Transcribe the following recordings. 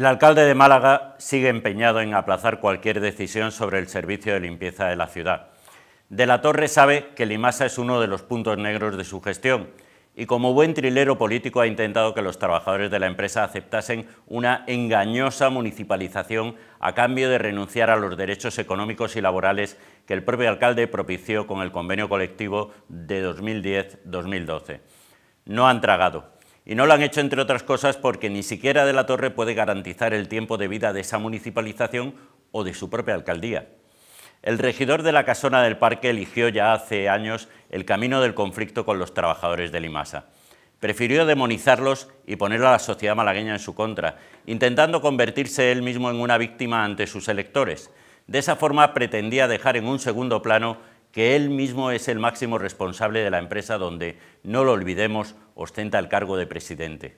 El alcalde de Málaga sigue empeñado en aplazar cualquier decisión sobre el servicio de limpieza de la ciudad. De la Torre sabe que Limasa es uno de los puntos negros de su gestión y como buen trilero político ha intentado que los trabajadores de la empresa aceptasen una engañosa municipalización a cambio de renunciar a los derechos económicos y laborales que el propio alcalde propició con el convenio colectivo de 2010-2012. No han tragado. Y no lo han hecho, entre otras cosas, porque ni siquiera de la Torre puede garantizar el tiempo de vida de esa municipalización o de su propia alcaldía. El regidor de la casona del parque eligió ya hace años el camino del conflicto con los trabajadores de Limasa. Prefirió demonizarlos y poner a la sociedad malagueña en su contra, intentando convertirse él mismo en una víctima ante sus electores. De esa forma pretendía dejar en un segundo plano que él mismo es el máximo responsable de la empresa donde, no lo olvidemos, ostenta el cargo de presidente.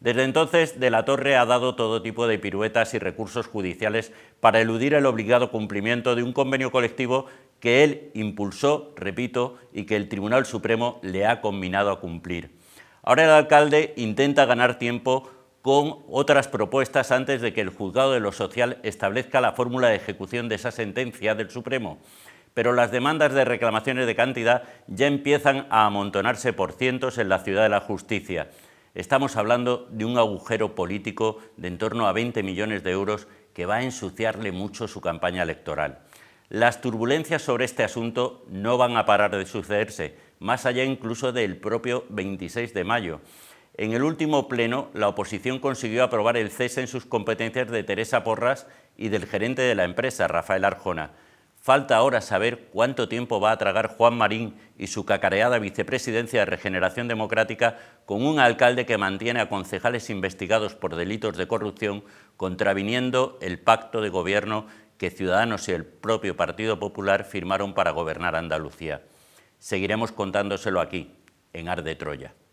Desde entonces, De la Torre ha dado todo tipo de piruetas y recursos judiciales para eludir el obligado cumplimiento de un convenio colectivo que él impulsó, repito, y que el Tribunal Supremo le ha combinado a cumplir. Ahora el alcalde intenta ganar tiempo con otras propuestas antes de que el juzgado de lo social establezca la fórmula de ejecución de esa sentencia del Supremo pero las demandas de reclamaciones de cantidad ya empiezan a amontonarse por cientos en la ciudad de la justicia. Estamos hablando de un agujero político de en torno a 20 millones de euros que va a ensuciarle mucho su campaña electoral. Las turbulencias sobre este asunto no van a parar de sucederse, más allá incluso del propio 26 de mayo. En el último pleno, la oposición consiguió aprobar el cese en sus competencias de Teresa Porras y del gerente de la empresa, Rafael Arjona. Falta ahora saber cuánto tiempo va a tragar Juan Marín y su cacareada vicepresidencia de Regeneración Democrática con un alcalde que mantiene a concejales investigados por delitos de corrupción contraviniendo el pacto de gobierno que Ciudadanos y el propio Partido Popular firmaron para gobernar Andalucía. Seguiremos contándoselo aquí, en Arde Troya.